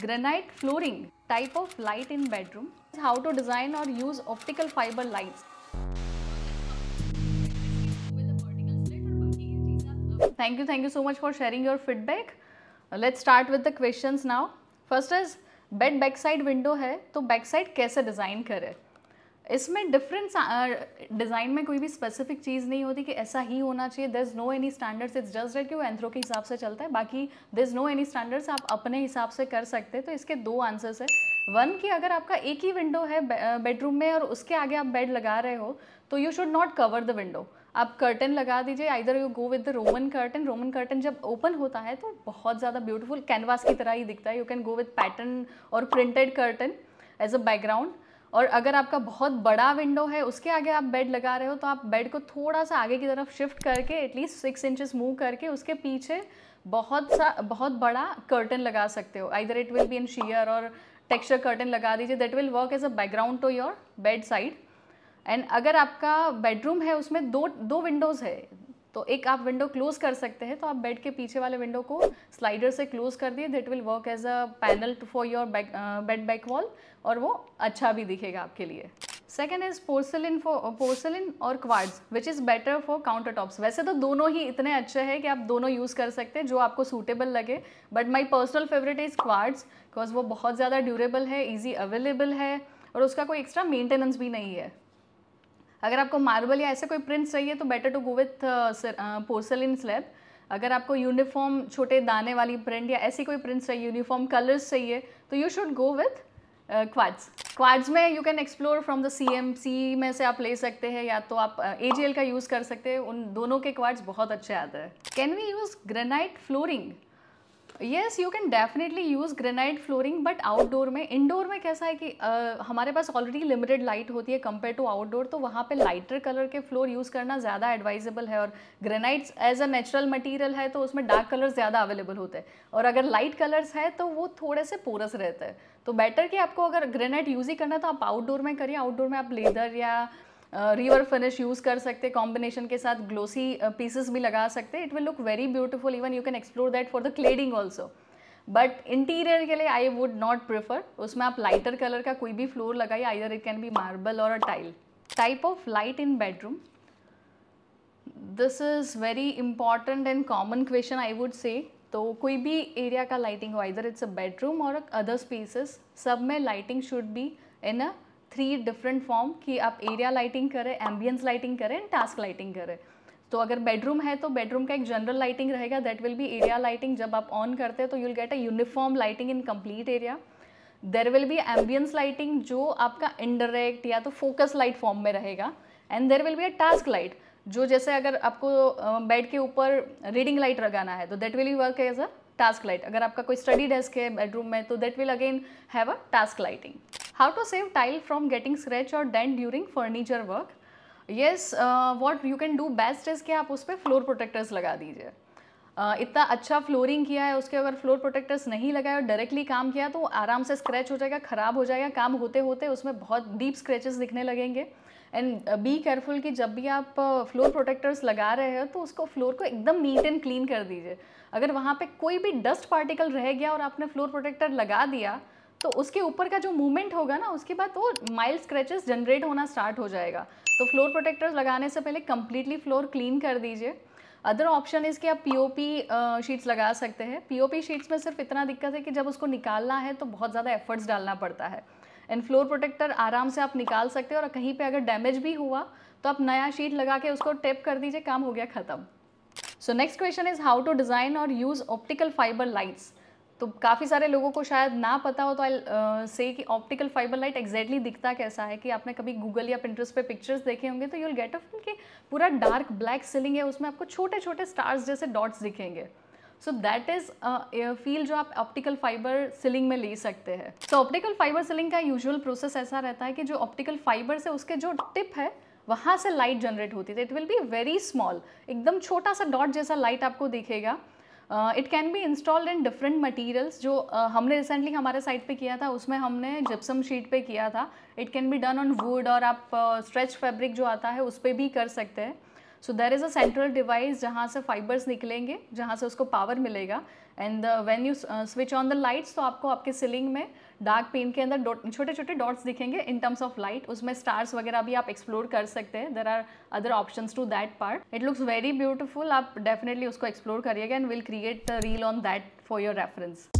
granite flooring type of light in bedroom how to design or use optical fiber lights thank you thank you so much for sharing your feedback let's start with the questions now first is bed back side window है तो back side कैसे design करें इसमें different design में कोई भी specific चीज़ नहीं होती कि ऐसा ही होना चाहिए there is no any standards it's just that कि वो एंथ्रो के हिसाब से चलता है बाकी there is no any standards आप अपने हिसाब से कर सकते हैं तो इसके दो आंसर्स है वन कि अगर आपका एक ही विंडो है बेडरूम में और उसके आगे आप बेड लगा रहे हो तो you should not cover the window आप कर्टन लगा दीजिए either you go with the Roman curtain Roman curtain जब ओपन होता है तो बहुत ज़्यादा ब्यूटीफुल कैनवास की तरह ही दिखता है you can go with pattern और printed curtain as a background और अगर आपका बहुत बड़ा विंडो है उसके आगे आप बेड लगा रहे हो तो आप बेड को थोड़ा सा आगे की तरफ शिफ्ट करके एटलीस्ट सिक्स इंचेस मूव करके उसके पीछे बहुत सा बहुत बड़ा कर्टन लगा सकते हो either it will be in sheer और टेक्सचर कर्टन लगा दीजिए that will work as a background to your bed side and अगर आपका बेडरूम है उसमें दो दो विंडोज़ है तो एक आप विंडो क्लोज कर सकते हैं तो आप बेड के पीछे वाले विंडो को स्लाइडर से क्लोज कर दिए that will work as a panel for your back bed back wall और वो अच्छा भी दिखेगा आपके लिए सेकेंड इज पोर्सलिन पोर्सलिन और quartz which is better for countertops वैसे तो दोनों ही इतने अच्छे हैं कि आप दोनों यूज़ कर सकते हैं जो आपको सूटेबल लगे but my personal favourite is quartz because वो बहुत ज़्यादा ड्यूरेबल है ईजी अवेलेबल है और उसका कोई एक्स्ट्रा मेंटेनेंस भी नहीं है अगर आपको मार्बल या ऐसे कोई प्रिंट्स चाहिए तो better to go with porcelain slab अगर आपको यूनिफॉर्म छोटे दाने वाली प्रिंट या ऐसी कोई प्रिंट्स चाहिए यूनिफॉर्म कलर्स चाहिए तो you should go with quartz quartz में you can explore from the C M C में से आप ले सकते हैं या तो आप ए जी एल का यूज़ कर सकते हैं उन दोनों के क्वाड्स बहुत अच्छे आते हैं can we use granite flooring yes you can definitely use granite flooring but outdoor में इंडोर में कैसा है कि uh, हमारे पास ऑलरेडी लिमिटेड लाइट होती है कंपेयर टू आउटडोर तो वहाँ पे लाइटर कलर के फ्लोर यूज़ करना ज़्यादा एडवाइजेबल है और granites as a natural material है तो उसमें डार्क कलर ज़्यादा अवेलेबल होते हैं और अगर लाइट कलर्स है तो वो थोड़े से पोरस रहते हैं तो बेटर कि आपको अगर ग्रेनाइट यूज़ ही करना तो आप आउटडोर में करिए आउटडोर में आप लेदर या रिवर फिनिश यूज़ कर सकते कॉम्बिनेशन के साथ ग्लोसी पीसेस भी लगा सकते it will look very beautiful even you can explore that for the cladding also but interior के लिए आई वुड नॉट प्रेफर उसमें आप लाइटर कलर का कोई भी फ्लोर लगाइए either it can be marble और a tile type of light in bedroom this is very important and common question I would say तो कोई भी एरिया का लाइटिंग हो आइदर इट्स अ बेडरूम और अदर स्पेसिस सब में lighting should be in a three different form कि आप एरिया लाइटिंग करें एम्बियंस लाइटिंग करें एंड टास्क लाइटिंग करें तो अगर बेडरूम है तो बेडरूम का एक जनरल लाइटिंग रहेगा that will be area lighting जब आप ऑन करते हैं तो you'll get a uniform lighting in complete area there will be ambience lighting जो आपका इनडायरेक्ट या तो फोकस लाइट फॉर्म में रहेगा and there will be a task light जो जैसे अगर आपको बेड के ऊपर रीडिंग लाइट लगाना है तो that will work as a task light अगर आपका कोई स्टडी डेस्क है बेडरूम में तो that will again have a task lighting how to save tile from getting scratch or dent during furniture work yes uh, what you can do best is कि आप उस पर फ्लोर प्रोटेक्टर्स लगा दीजिए Uh, इतना अच्छा फ्लोरिंग किया है उसके अगर फ्लोर प्रोटेक्टर्स नहीं लगाए और डायरेक्टली काम किया तो आराम से स्क्रैच हो जाएगा ख़राब हो जाएगा काम होते होते उसमें बहुत डीप स्क्रैचेस दिखने लगेंगे एंड बी केयरफुल कि जब भी आप फ्लोर uh, प्रोटेक्टर्स लगा रहे हो तो उसको फ्लोर को एकदम नीट एंड क्लीन कर दीजिए अगर वहाँ पर कोई भी डस्ट पार्टिकल रह गया और आपने फ्लोर प्रोटेक्टर लगा दिया तो उसके ऊपर का जो मूवमेंट होगा ना उसके बाद वो माइल्ड स्क्रैचेस जनरेट होना स्टार्ट हो जाएगा तो फ्लोर प्रोटेक्टर्स लगाने से पहले कम्प्लीटली फ्लोर क्लीन कर दीजिए अदर ऑप्शन इसके आप पीओपी शीट्स लगा सकते हैं पीओपी शीट्स में सिर्फ इतना दिक्कत है कि जब उसको निकालना है तो बहुत ज़्यादा एफर्ट्स डालना पड़ता है एंड फ्लोर प्रोटेक्टर आराम से आप निकाल सकते हैं और कहीं पे अगर डैमेज भी हुआ तो आप नया शीट लगा के उसको टेप कर दीजिए काम हो गया ख़त्म so next question is how to design और यूज़ ऑप्टिकल फाइबर लाइट्स तो काफ़ी सारे लोगों को शायद ना पता हो तो आई से uh, कि ऑप्टिकल फाइबर लाइट एग्जैक्टली दिखता कैसा है कि आपने कभी गूगल या पिंटर्स पे पिक्चर्स देखे होंगे तो यू विल गेट अफ कि पूरा डार्क ब्लैक सीलिंग है उसमें आपको छोटे छोटे स्टार्स जैसे डॉट्स दिखेंगे सो दैट इज़ फील जो आप ऑप्टिकल फाइबर सिलिंग में ले सकते हैं सो ऑप्टिकल फाइबर सिलिंग का यूजुअल प्रोसेस ऐसा रहता है कि जो ऑप्टिकल फाइबर से उसके जो टिप है वहाँ से लाइट जनरेट होती है it will be very small एकदम छोटा सा डॉट जैसा लाइट आपको दिखेगा it can be installed in different materials जो uh, हमने रिसेंटली हमारे साइट पे किया था उसमें हमने जिप्सम शीट पे किया था it can be done on wood और आप स्ट्रेच uh, फैब्रिक जो आता है उस पर भी कर सकते हैं so there is a central device जहाँ से फाइबर्स निकलेंगे जहाँ से उसको पावर मिलेगा and when you switch on the lights तो आपको आपके सीलिंग में डार्क पेन के अंदर छोटे छोटे डॉट्स दिखेंगे इन टर्म्स ऑफ लाइट उसमें स्टार्स वगैरह भी आप एक्सप्लोर कर सकते हैं there are other option to that part it looks very beautiful आप डेफिनेटली उसको एक्सप्लोर करिएगा and will create reel on that for your reference